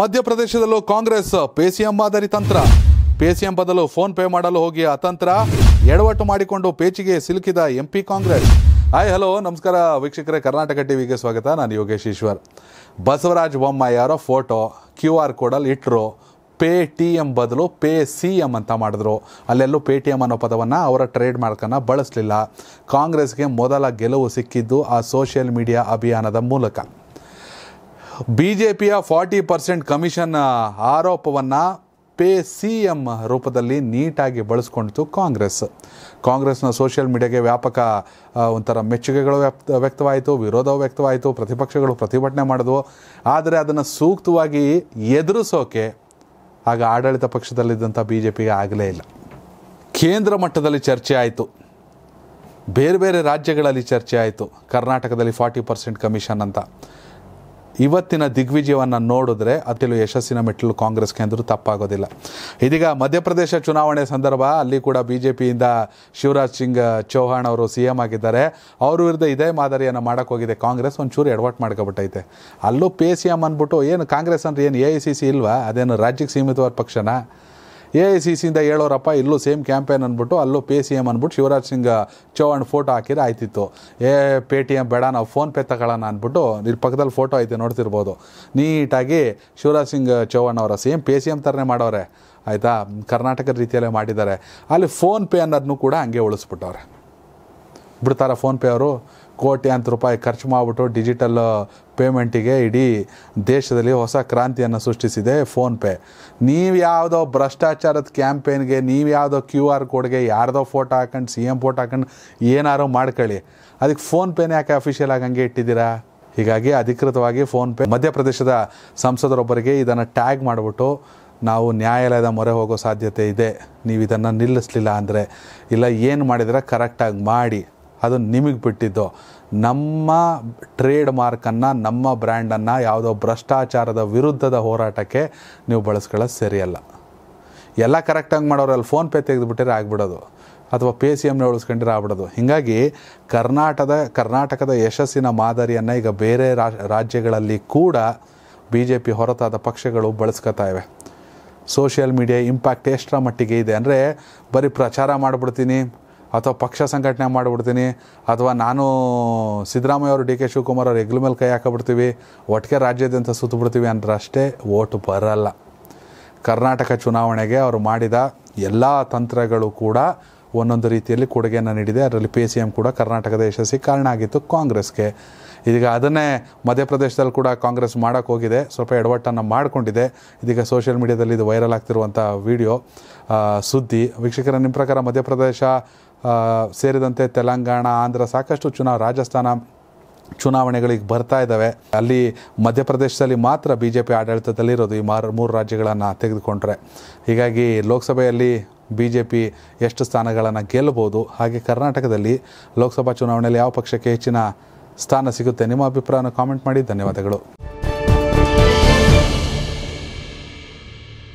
ಮಧ್ಯಪ್ರದೇಶದಲ್ಲೂ Congress PayCM ಮಾದರಿ ತಂತ್ರ PayCM ಬದಲು ಫೋನ್ ಪೇ ಮಾಡಲು ಹೋಗಿ ಅತಂತ್ರ ಎಡವಟ್ಟು ಮಾಡಿಕೊಂಡು ಪೇಚಿಗೆ ಸಿಲುಕಿದ ಎಂಪಿ ಕಾಂಗ್ರೆಸ್ ಹಾಯ್ ಹಲೋ ನಮಸ್ಕಾರ ವೀಕ್ಷಕರೇ ಕರ್ನಾಟಕ ಟಿವಿಗೆ ಸ್ವಾಗತ ನಾನು ಯೋಗೇಶ್ ಈಶ್ವರ್ ಬಸವರಾಜ ಅವರ ಫೋಟೋ ಕ್ಯೂ ಆರ್ ಕೋಡಲ್ಲಿ ಇಟ್ಟರು ಪೇ ಟಿ ಎಂ ಬದಲು ಪೇ ಸಿ ಎಮ್ ಅಂತ ಮಾಡಿದ್ರು ಅಲ್ಲೆಲ್ಲೂ ಪೇ ಟಿ ಎಮ್ ಅನ್ನೋ ಪದವನ್ನು ಅವರ ಟ್ರೇಡ್ ಮಾರ್ಕನ್ನು ಬಳಸಲಿಲ್ಲ ಕಾಂಗ್ರೆಸ್ಗೆ ಮೊದಲ ಗೆಲುವು ಸಿಕ್ಕಿದ್ದು ಆ ಸೋಷಿಯಲ್ ಮೀಡಿಯಾ ಅಭಿಯಾನದ ಮೂಲಕ ಬಿ ಜೆ ಪಿಯ ಫಾರ್ಟಿ ಪರ್ಸೆಂಟ್ ಕಮಿಷನ್ ಆರೋಪವನ್ನು ಪೇ ಸಿ ಎಂ ರೂಪದಲ್ಲಿ ನೀಟಾಗಿ ಬಳಸ್ಕೊಂಡಿತು ಕಾಂಗ್ರೆಸ್ ಕಾಂಗ್ರೆಸ್ನ ಸೋಷಿಯಲ್ ಮೀಡಿಯಾಗೆ ವ್ಯಾಪಕ ಒಂಥರ ಮೆಚ್ಚುಗೆಗಳು ವ್ಯಕ್ತ ವ್ಯಕ್ತವಾಯಿತು ವಿರೋಧವು ವ್ಯಕ್ತವಾಯಿತು ಪ್ರತಿಪಕ್ಷಗಳು ಪ್ರತಿಭಟನೆ ಮಾಡಿದ್ವು ಆದರೆ ಅದನ್ನು ಸೂಕ್ತವಾಗಿ ಎದುರಿಸೋಕೆ ಆಗ ಆಡಳಿತ ಪಕ್ಷದಲ್ಲಿದ್ದಂಥ ಬಿ ಜೆ ಪಿಗೆ ಆಗಲೇ ಇಲ್ಲ ಕೇಂದ್ರ ಮಟ್ಟದಲ್ಲಿ ಚರ್ಚೆ ಆಯಿತು ಬೇರೆ ಬೇರೆ ರಾಜ್ಯಗಳಲ್ಲಿ ಚರ್ಚೆ ಆಯಿತು ಕರ್ನಾಟಕದಲ್ಲಿ ಫಾರ್ಟಿ ಪರ್ಸೆಂಟ್ ಕಮಿಷನ್ ಅಂತ ಇವತ್ತಿನ ದಿಗ್ವಿಜಯವನ್ನು ನೋಡಿದ್ರೆ ಅತಿಲು ಯಶಸ್ಸಿನ ಮೆಟ್ಟಲು ಕಾಂಗ್ರೆಸ್ಗೆ ಅಂದರೂ ತಪ್ಪಾಗೋದಿಲ್ಲ ಇದೀಗ ಮಧ್ಯಪ್ರದೇಶ ಚುನಾವಣೆ ಸಂದರ್ಭ ಅಲ್ಲಿ ಕೂಡ ಬಿ ಜೆ ಪಿಯಿಂದ ಶಿವರಾಜ್ ಸಿಂಗ್ ಚೌಹಾಣ್ ಅವರು ಸಿ ಎಂ ಆಗಿದ್ದಾರೆ ಅವ್ರ ವಿರುದ್ಧ ಇದೇ ಮಾದರಿಯನ್ನು ಮಾಡೋಕ್ಕೋಗಿದೆ ಕಾಂಗ್ರೆಸ್ ಒಂಚೂರು ಎಡವಟ್ ಮಾಡ್ಕೊಬಿಟ್ಟೈತೆ ಅಲ್ಲೂ ಪಿ ಸಿ ಎಂ ಅಂದ್ಬಿಟ್ಟು ಏನು ಕಾಂಗ್ರೆಸ್ ಅಂದ್ರೆ ಏನು ಎ ಐ ಸಿ ಸಿ ಇಲ್ವಾ ಅದೇನು ರಾಜ್ಯಕ್ಕೆ ಸೀಮಿತವಾದ ಪಕ್ಷನಾ ಎ ಐ ಸಿ ಸಿಯಿಂದ ಹೇಳೋರಪ್ಪ ಇಲ್ಲೂ ಸೇಮ್ ಕ್ಯಾಂಪೇನ್ ಅಂದ್ಬಿಟ್ಟು ಅಲ್ಲೂ ಪೇ ಸಿ ಎಮ್ ಅಂದ್ಬಿಟ್ಟು ಶಿವರಾಜ್ ಸಿಂಗ್ ಚೌಹಾಣ್ ಫೋಟೋ ಹಾಕಿದ್ರೆ ಆಯ್ತಿತ್ತು ಏ ಪೇ ಟಿ ಎಮ್ ಬೇಡ ನಾವು ಫೋನ್ಪೇ ತಗೊಳ್ಳೋಣ ಅಂದ್ಬಿಟ್ಟು ಇಲ್ಲಿ ಪಕ್ಕದಲ್ಲಿ ಫೋಟೋ ಐತೆ ನೋಡ್ತಿರ್ಬೋದು ನೀಟಾಗಿ ಶಿವರಾಜ್ ಸಿಂಗ್ ಚೌಹಾಣ್ ಅವರ ಸೇಮ್ ಪೇ ಸಿ ಎಮ್ ಥರನೇ ಮಾಡೋರೆ ಆಯಿತಾ ಕರ್ನಾಟಕದ ರೀತಿಯಲ್ಲೇ ಮಾಡಿದ್ದಾರೆ ಅಲ್ಲಿ ಫೋನ್ಪೇ ಅನ್ನೋದನ್ನು ಕೂಡ ಹಂಗೆ ಉಳಿಸ್ಬಿಟ್ಟವ್ರೆ ಬಿಡ್ತಾರೆ ಫೋನ್ಪೇ ಅವರು ಅಂತ ರೂಪಾಯಿ ಖರ್ಚು ಮಾಡಿಬಿಟ್ಟು ಡಿಜಿಟಲ್ ಪೇಮೆಂಟಿಗೆ ಇಡೀ ದೇಶದಲ್ಲಿ ಹೊಸ ಕ್ರಾಂತಿಯನ್ನು ಸೃಷ್ಟಿಸಿದೆ ಫೋನ್ಪೇ ನೀವು ಯಾವುದೋ ಭ್ರಷ್ಟಾಚಾರದ ಕ್ಯಾಂಪೇನ್ಗೆ ನೀವು ಯಾವುದೋ ಕ್ಯೂ ಆರ್ ಕೋಡ್ಗೆ ಯಾರ್ದೋ ಫೋಟೋ ಹಾಕೊಂಡು ಸಿ ಎಮ್ ಫೋಟೋ ಹಾಕೊಂಡು ಏನಾರು ಮಾಡ್ಕೊಳ್ಳಿ ಅದಕ್ಕೆ ಫೋನ್ಪೇನೇ ಯಾಕೆ ಅಫಿಷಿಯಲ್ ಆಗಿ ಹಂಗೆ ಇಟ್ಟಿದ್ದೀರಾ ಹೀಗಾಗಿ ಅಧಿಕೃತವಾಗಿ ಫೋನ್ಪೇ ಮಧ್ಯಪ್ರದೇಶದ ಸಂಸದರೊಬ್ಬರಿಗೆ ಇದನ್ನು ಟ್ಯಾಗ್ ಮಾಡಿಬಿಟ್ಟು ನಾವು ನ್ಯಾಯಾಲಯದ ಮೊರೆ ಹೋಗೋ ಸಾಧ್ಯತೆ ಇದೆ ನೀವು ಇದನ್ನು ನಿಲ್ಲಿಸಲಿಲ್ಲ ಅಂದರೆ ಇಲ್ಲ ಏನು ಮಾಡಿದರೆ ಕರೆಕ್ಟಾಗಿ ಮಾಡಿ ಅದು ನಿಮಗೆ ಬಿಟ್ಟಿದ್ದು ನಮ್ಮ ಟ್ರೇಡ್ ಮಾರ್ಕನ್ನು ನಮ್ಮ ಬ್ರ್ಯಾಂಡನ್ನು ಯಾವುದೋ ಭ್ರಷ್ಟಾಚಾರದ ವಿರುದ್ಧದ ಹೋರಾಟಕ್ಕೆ ನೀವು ಬಳಸ್ಕೊಳ್ಳೋದು ಸರಿಯಲ್ಲ ಎಲ್ಲ ಕರೆಕ್ಟಾಗಿ ಮಾಡೋರಲ್ಲಿ ಫೋನ್ಪೇ ತೆಗೆದುಬಿಟ್ಟರೆ ಆಗ್ಬಿಡೋದು ಅಥವಾ ಪೇ ಸಿ ಎಮ್ನ ಉಳಿಸ್ಕೊಂಡಿರ ಆಗ್ಬಿಡೋದು ಹೀಗಾಗಿ ಕರ್ನಾಟಕದ ಕರ್ನಾಟಕದ ಯಶಸ್ಸಿನ ಮಾದರಿಯನ್ನು ಈಗ ಬೇರೆ ರಾಜ್ಯಗಳಲ್ಲಿ ಕೂಡ ಬಿ ಜೆ ಪಿ ಹೊರತಾದ ಪಕ್ಷಗಳು ಬಳಸ್ಕೊತಾ ಇವೆ ಸೋಷಿಯಲ್ ಮೀಡಿಯಾ ಇಂಪ್ಯಾಕ್ಟ್ ಎಷ್ಟರ ಮಟ್ಟಿಗೆ ಇದೆ ಅಂದರೆ ಬರೀ ಪ್ರಚಾರ ಮಾಡಿಬಿಡ್ತೀನಿ ಅಥವಾ ಪಕ್ಷ ಸಂಘಟನೆ ಮಾಡಿಬಿಡ್ತೀನಿ ಅಥವಾ ನಾನು ಸಿದ್ದರಾಮಯ್ಯ ಅವರು ಡಿ ಕೆ ಶಿವಕುಮಾರ್ ಅವರು ಹೆಗ್ಲ ಮೇಲೆ ಕೈ ಹಾಕಬಿಡ್ತೀವಿ ಒಟ್ಟಿಗೆ ರಾಜ್ಯಾದ್ಯಂತ ಸುತ್ತಬಿಡ್ತೀವಿ ಅಂದ್ರೆ ಅಷ್ಟೇ ಓಟ್ ಬರಲ್ಲ ಕರ್ನಾಟಕ ಚುನಾವಣೆಗೆ ಅವರು ಮಾಡಿದ ಎಲ್ಲ ತಂತ್ರಗಳು ಕೂಡ ಒಂದೊಂದು ರೀತಿಯಲ್ಲಿ ಕೊಡುಗೆಯನ್ನು ನೀಡಿದೆ ಅದರಲ್ಲಿ ಪಿ ಸಿ ಎಂ ಕೂಡ ಕರ್ನಾಟಕದ ಯಶಸ್ಸಿಗೆ ಕಾರಣ ಆಗಿತ್ತು ಕಾಂಗ್ರೆಸ್ಗೆ ಇದೀಗ ಅದನ್ನೇ ಮಧ್ಯಪ್ರದೇಶದಲ್ಲಿ ಕೂಡ ಕಾಂಗ್ರೆಸ್ ಮಾಡೋಕ್ಕೆ ಹೋಗಿದೆ ಸ್ವಲ್ಪ ಎಡವಟ್ಟನ್ನು ಮಾಡಿಕೊಂಡಿದೆ ಇದೀಗ ಸೋಷಿಯಲ್ ಮೀಡಿಯಾದಲ್ಲಿ ಇದು ವೈರಲ್ ಆಗ್ತಿರುವಂಥ ವಿಡಿಯೋ ಸುದ್ದಿ ವೀಕ್ಷಕರ ನಿಮ್ಮ ಪ್ರಕಾರ ಮಧ್ಯಪ್ರದೇಶ ಸೇರಿದಂತೆ ತೆಲಂಗಾಣ ಆಂಧ್ರ ಸಾಕಷ್ಟು ಚುನಾವ್ ರಾಜಸ್ಥಾನ ಚುನಾವಣೆಗಳಿಗೆ ಬರ್ತಾ ಇದ್ದಾವೆ ಅಲ್ಲಿ ಮಧ್ಯಪ್ರದೇಶದಲ್ಲಿ ಮಾತ್ರ ಬಿ ಜೆ ಪಿ ಆಡಳಿತದಲ್ಲಿರೋದು ಈ ಮಾರು ಮೂರು ರಾಜ್ಯಗಳನ್ನು ತೆಗೆದುಕೊಂಡ್ರೆ ಹೀಗಾಗಿ ಲೋಕಸಭೆಯಲ್ಲಿ ಬಿ ಜೆ ಪಿ ಎಷ್ಟು ಸ್ಥಾನಗಳನ್ನು ಗೆಲ್ಲಬಹುದು ಹಾಗೆ ಕರ್ನಾಟಕದಲ್ಲಿ ಲೋಕಸಭಾ ಚುನಾವಣೆಯಲ್ಲಿ ಯಾವ ಪಕ್ಷಕ್ಕೆ ಹೆಚ್ಚಿನ ಸ್ಥಾನ ಸಿಗುತ್ತೆ ನಿಮ್ಮ ಅಭಿಪ್ರಾಯನ ಕಾಮೆಂಟ್ ಮಾಡಿ ಧನ್ಯವಾದಗಳು